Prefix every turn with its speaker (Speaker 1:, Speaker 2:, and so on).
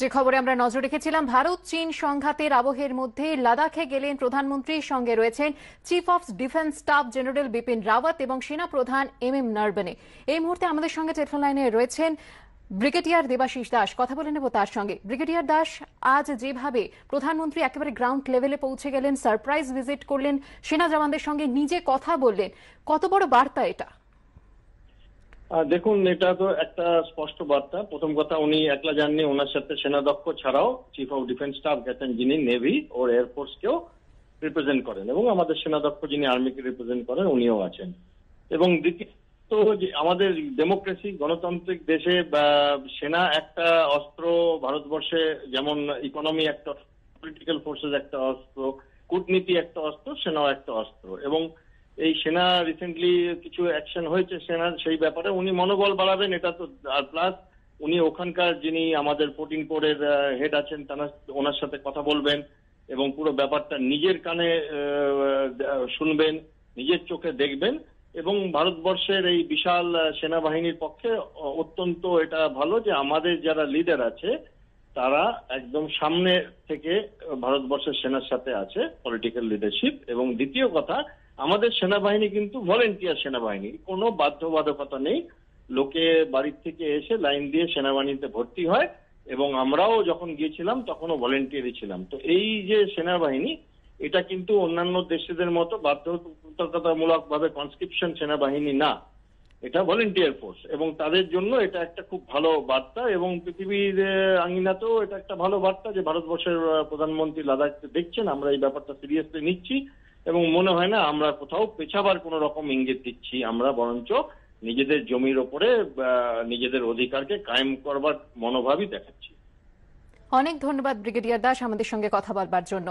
Speaker 1: যে খবরে আমরা নজর রেখেছিলাম ভারত চীন সংঘাতের আবহের মধ্যে লাদাখে গেলেন প্রধানমন্ত্রীর সঙ্গে রয়েছেন chief of defence staff general Bipin Rawat এবং সেনা প্রধান এম এম নারবনে এই মুহূর্তে আমাদের সঙ্গে টেলিফোন লাইনে রয়েছেন ব্রিগেডিয়ার দেবাশিস দাস কথা বলে নেব তার সঙ্গে ব্রিগেডিয়ার দাস আজ যেভাবে প্রধানমন্ত্রী একেবারে গ্রাউন্ড লেভেলে পৌঁছে গেলেন সারপ্রাইজ ভিজিট করলেন সেনা জওয়ানদের সঙ্গে নিজে কথা বললেন কত বড় বার্তা এটা
Speaker 2: দেখুন এটা তো একটা স্পষ্ট বার্তা প্রথম কথা উনি একলা যাননি ওনার সাথে সেনাধ্যক্ষ ছাড়াও চিফ অফ ডিফেন্স স্টাফ গেছেন যিনি নেভি ও কেও রিপ্রেজেন্ট করেন এবং আমাদের সেনাধ্যক্ষ যিনি আর্মিকে রিপ্রেজেন্ট করেন উনিও আছেন এবং দ্বিতীয়ত যে আমাদের ডেমোক্রেসি গণতান্ত্রিক দেশে সেনা একটা অস্ত্র ভারতবর্ষে যেমন ইকোনমি একটা পলিটিক্যাল ফোর্সেস একটা অস্ত্র কূটনীতি একটা অস্ত্র সেনাও একটা অস্ত্র এবং এই সেনা রিসেন্টলি কিছু অ্যাকশন হয়েছে সেনার সেই ব্যাপারে উনি মনোবল বাড়াবেন এটা তো আর প্লাস উনি ওখানকার যিনি আমাদের ফোর্টিন কোরের হেড আছেন ওনার সাথে কথা বলবেন এবং পুরো ব্যাপারটা নিজের কানে শুনবেন নিজের চোখে দেখবেন এবং ভারতবর্ষের এই বিশাল সেনাবাহিনীর পক্ষে অত্যন্ত এটা ভালো যে আমাদের যারা লিডার আছে তারা একদম সামনে থেকে ভারতবর্ষের সেনার সাথে আছে পলিটিক্যাল লিডারশিপ এবং দ্বিতীয় কথা আমাদের সেনাবাহিনী কিন্তু ভলেন্টিয়ার সেনাবাহিনী কোনো বাধ্যবাধকতা নেই লোকে বাড়ির থেকে এসে লাইন দিয়ে সেনাবাহিনীতে ভর্তি হয় এবং আমরাও যখন গিয়েছিলাম তখনও ভলেন্টিয়ারই ছিলাম তো এই যে সেনাবাহিনী এটা কিন্তু অন্যান্য দেশেদের মতো বাধ্যতামূলক ভাবে কনস্ক্রিপশন সেনাবাহিনী না এটা ভলেন্টিয়ার ফোর্স এবং তাদের জন্য এটা একটা খুব ভালো বার্তা এবং পৃথিবীর আঙিনাতেও এটা একটা ভালো বার্তা যে ভারতবর্ষের প্রধানমন্ত্রী লাদাখ দেখছেন আমরা এই ব্যাপারটা সিরিয়াসলি নিচ্ছি এবং মনে হয় না আমরা কোথাও পেছাবার কোন রকম ইঙ্গিত দিচ্ছি আমরা বরঞ্চ নিজেদের জমির ওপরে নিজেদের অধিকারকে কায়েম করবার মনোভাবই দেখাচ্ছি
Speaker 1: অনেক ধন্যবাদ ব্রিগেডিয়ার দাস আমাদের সঙ্গে কথা বলবার জন্য